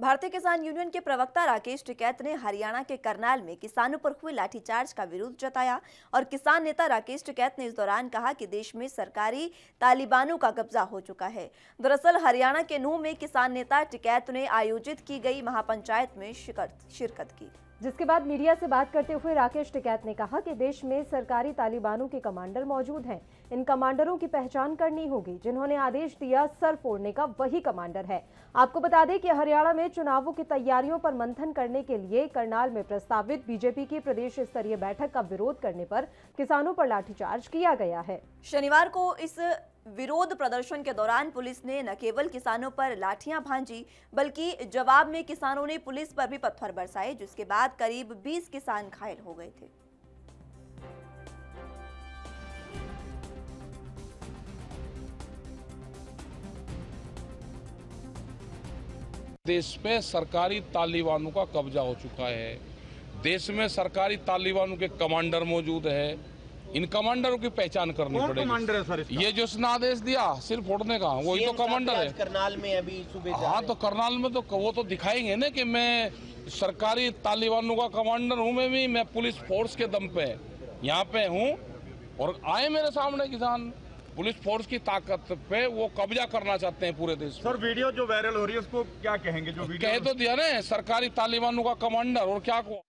भारतीय किसान यूनियन के प्रवक्ता राकेश टिकैत ने हरियाणा के करनाल में किसानों पर हुए लाठीचार्ज का विरोध जताया और किसान नेता राकेश टिकैत ने इस दौरान कहा कि देश में सरकारी तालिबानों का कब्जा हो चुका है दरअसल हरियाणा के नूह में किसान नेता टिकैत ने आयोजित की गई महापंचायत में शिरकत की जिसके बाद मीडिया से बात करते हुए राकेश टिकैत ने कहा कि देश में सरकारी तालिबानों के कमांडर मौजूद हैं इन कमांडरों की पहचान करनी होगी जिन्होंने आदेश दिया सर फोड़ने का वही कमांडर है आपको बता दें कि हरियाणा में में चुनावों की तैयारियों पर मंथन करने के लिए करनाल में प्रस्तावित बीजेपी की प्रदेश स्तरीय बैठक का विरोध करने पर किसानों पर लाठीचार्ज किया गया है शनिवार को इस विरोध प्रदर्शन के दौरान पुलिस ने न केवल किसानों पर लाठियां भांजी बल्कि जवाब में किसानों ने पुलिस पर भी पत्थर बरसाए जिसके बाद करीब 20 किसान घायल हो गए थे देश में सरकारी तालिबानों का कब्जा हो चुका है देश में सरकारी तालिबानों के कमांडर मौजूद है इन कमांडरों की पहचान करनी पड़ेगी कमांडर है सर ये जो उसने आदेश दिया सिर्फ फोड़ने का वही तो कमांडर है करनाल में अभी सुबह हाँ तो करनाल में तो वो तो दिखाएंगे ना कि मैं सरकारी तालिबानों का कमांडर हूँ मैं भी मैं पुलिस फोर्स के दम पे यहाँ पे हूँ और आए मेरे सामने किसान पुलिस फोर्स की ताकत पे वो कब्जा करना चाहते हैं पूरे देश सर वीडियो जो वायरल हो रही है उसको क्या कहेंगे जो वीडियो कह तो दिया ना सरकारी तालिबानों का कमांडर और क्या को